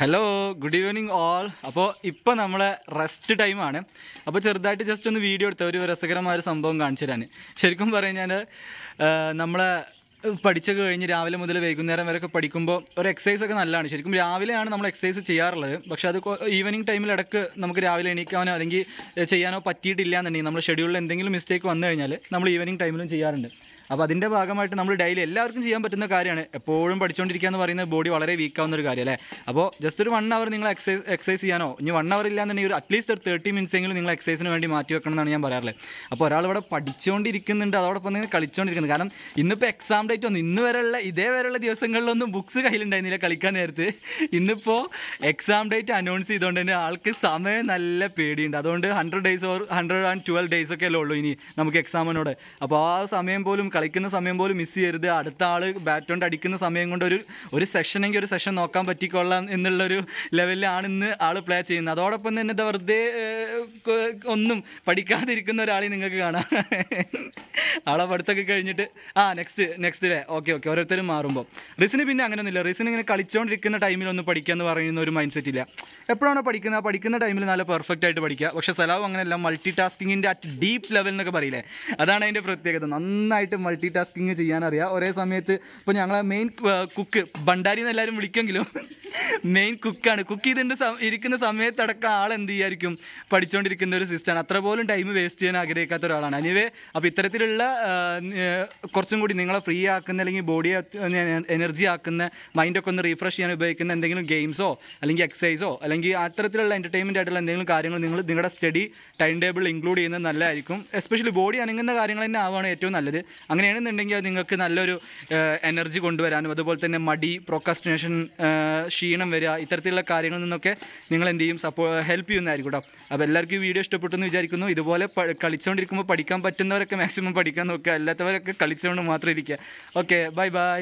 hello good evening all അപ്പോൾ ഇപ്പോൾ നമ്മളെ റെസ്റ്റ് ടൈമാണ് അപ്പോൾ ചെറുതായിട്ട് ജസ്റ്റ് ഒന്ന് വീഡിയോ എടുത്ത ഒരു രസകരമായ ഒരു സംഭവം കാണിച്ചു തരാൻ ശരിക്കും പറഞ്ഞാൽ നമ്മളെ പഠിച്ചൊക്കെ കഴിഞ്ഞ് രാവിലെ മുതൽ വൈകുന്നേരം വരെയൊക്കെ പഠിക്കുമ്പോൾ ഒരു എക്സസൈസ് ഒക്കെ നല്ലതാണ് ശരിക്കും രാവിലെയാണ് നമ്മൾ എക്സസൈസ് ചെയ്യാറുള്ളത് പക്ഷേ അത് ഈവനിങ് ടൈമിൽ ഇടക്ക് നമുക്ക് രാവിലെ എണീക്കാനോ അല്ലെങ്കിൽ ചെയ്യാനോ പറ്റിയിട്ടില്ല എന്നുണ്ടെങ്കിൽ നമ്മുടെ ഷെഡ്യൂളിൽ എന്തെങ്കിലും മിസ്റ്റേക്ക് വന്നു കഴിഞ്ഞാൽ നമ്മൾ ഈവനിങ് ടൈമിലും ചെയ്യാറുണ്ട് അപ്പോൾ അതിൻ്റെ ഭാഗമായിട്ട് നമ്മൾ ഡെയിലി എല്ലാവർക്കും ചെയ്യാൻ പറ്റുന്ന കാര്യമാണ് എപ്പോഴും പഠിച്ചുകൊണ്ടിരിക്കുക എന്ന് പറയുന്നത് ബോഡി വളരെ വീക്കാവുന്ന ഒരു കാര്യം അല്ലേ അപ്പോൾ ജസ്റ്റ് ഒരു വൺ അവർ നിങ്ങൾ എക്സൈസ് എക്സസൈസ് ചെയ്യാനോ ഇനി വൺ അവർ ഇല്ലാന്നുണ്ടെങ്കിൽ ഒരു അറ്റ്ലീസ്റ്റ് ഒരു തേർട്ടി മിനിറ്റ്സ് എങ്കിലും നിങ്ങൾ എക്സസൈസിന് വേണ്ടി മാറ്റി വെക്കണം എന്നാണ് ഞാൻ പറയാറുള്ളത് അപ്പോൾ ഒരാൾ ഇവിടെ പഠിച്ചുകൊണ്ടിരിക്കുന്നുണ്ട് അതോടൊപ്പം നിങ്ങൾ കളിച്ചുകൊണ്ടിരിക്കുന്നത് കാരണം ഇന്നിപ്പോൾ എക്സാം ഡേറ്റ് വന്നു ഇന്ന് വരെയുള്ള ഇതേ വരെയുള്ള ദിവസങ്ങളിലൊന്നും ബുക്സ് കയ്യിലുണ്ടായിരുന്നില്ല കളിക്കാൻ നേരത്ത് ഇന്നിപ്പോൾ എക്സാം ഡേറ്റ് അനൗൺസ് ചെയ്തുകൊണ്ട് തന്നെ ആൾക്ക് സമയം നല്ല പേടിയുണ്ട് അതുകൊണ്ട് hundred days or hundred and twelve days ഒക്കെ അല്ലേ ഉള്ളൂ ഇനി നമുക്ക് എക്സാമിനോട് അപ്പോൾ ആ സമയം പോലും കളിക്കുന്ന സമയം പോലും മിസ് ചെയ്യരുത് അടുത്ത ആൾ ബാറ്റ് കൊണ്ട് അടിക്കുന്ന സമയം കൊണ്ട് ഒരു ഒരു സെഷനെങ്കിൽ ഒരു സെഷൻ നോക്കാൻ പറ്റിക്കൊള്ളാം എന്നുള്ളൊരു ലെവലിലാണ് ഇന്ന് ആൾ പ്ലേ ചെയ്യുന്നത് അതോടൊപ്പം തന്നെ വെറുതെ ഒന്നും പഠിക്കാതിരിക്കുന്ന ഒരാളെ നിങ്ങൾക്ക് കാണാം ആളെ പഠിത്തമൊക്കെ കഴിഞ്ഞിട്ട് ആ next next day okay okay ഓരോരുത്തരും മാറുമ്പോൾ റിസിന് പിന്നെ അങ്ങനെയൊന്നുമില്ല റിസിന് ഇങ്ങനെ കളിച്ചുകൊണ്ടിരിക്കുന്ന ടൈമിലൊന്നും പഠിക്കുക എന്ന് പറയുന്ന ഒരു മൈൻഡ് സെറ്റ് ഇല്ല എപ്പോഴാണോ പഠിക്കുന്നത് പഠിക്കുന്ന ടൈമിൽ നല്ല പെർഫെക്റ്റ് ആയിട്ട് പഠിക്കുക പക്ഷേ സലാവ് അങ്ങനെയല്ല മൾട്ടി ടാസ്കിങ്ങിൻ്റെ അറ്റ് ഡീപ്പ് ലെവൽ എന്നൊക്കെ പറയില്ലേ അതാണ് അതിൻ്റെ പ്രത്യേകത നന്നായിട്ട് മൾട്ടി ടാസ്കിങ് ചെയ്യാനറിയാം ഒരേ സമയത്ത് ഇപ്പോൾ ഞങ്ങളെ മെയിൻ കുക്ക് ഭണ്ടാരി എന്ന് എല്ലാവരും വിളിക്കുമെങ്കിലും മെയിൻ കുക്കാണ് കുക്ക് ചെയ്തിട്ട് ഇരിക്കുന്ന സമയത്തടക്കം ആൾ എന്ത് ചെയ്യായിരിക്കും പഠിച്ചു പഠിച്ചുകൊണ്ടിരിക്കുന്ന ഒരു സിസ്റ്റമാണ് അത്ര പോലും ടൈം വേസ്റ്റ് ചെയ്യാൻ ആഗ്രഹിക്കാത്ത ഒരാളാണ് അനിവേ അപ്പോൾ ഇത്തരത്തിലുള്ള കുറച്ചും കൂടി നിങ്ങളെ ഫ്രീ ആക്കുന്ന അല്ലെങ്കിൽ ബോഡിയെ എനർജി ആക്കുന്ന മൈൻഡൊക്കെ ഒന്ന് റീഫ്രഷ് ചെയ്യാൻ ഉപയോഗിക്കുന്ന എന്തെങ്കിലും ഗെയിംസോ അല്ലെങ്കിൽ എക്സസൈസോ അല്ലെങ്കിൽ അത്തരത്തിലുള്ള എന്റർടൈൻമെന്റ് ആയിട്ടുള്ള എന്തെങ്കിലും കാര്യങ്ങൾ നിങ്ങൾ നിങ്ങളുടെ സ്റ്റഡി ടൈം ടേബിൾ ഇൻക്ലൂഡ് ചെയ്യുന്നത് നല്ലതായിരിക്കും എസ്പെഷ്യലി ബോഡി അനങ്ങുന്ന കാര്യങ്ങൾ തന്നെ ആവുകയാണ് ഏറ്റവും നല്ലത് അങ്ങനെയാണെന്നുണ്ടെങ്കിൽ അത് നിങ്ങൾക്ക് നല്ലൊരു എനർജി കൊണ്ടുവരാനും അതുപോലെ തന്നെ മടി പ്രൊക്കസ്റ്റിനേഷൻ ക്ഷീണം വരിക ഇത്തരത്തിലുള്ള കാര്യങ്ങളിൽ നിന്നൊക്കെ നിങ്ങൾ എന്ത് ചെയ്യും സപ്പോ ഹെൽപ്പ് ചെയ്യുന്നതായിരിക്കും കേട്ടോ അപ്പോൾ എല്ലാവർക്കും എല്ലാവർക്കും ഈ വീഡിയോ ഇഷ്ടപ്പെട്ടെന്ന് വിചാരിക്കുന്നു ഇതുപോലെ കളിച്ചുകൊണ്ടിരിക്കുമ്പോൾ പഠിക്കാൻ പറ്റുന്നവരൊക്കെ മാക്സിമം പഠിക്കാൻ നോക്കുക അല്ലാത്തവരൊക്കെ കളിച്ചുകൊണ്ട് മാത്രം ഇരിക്കുക ഓക്കെ ബൈ ബൈ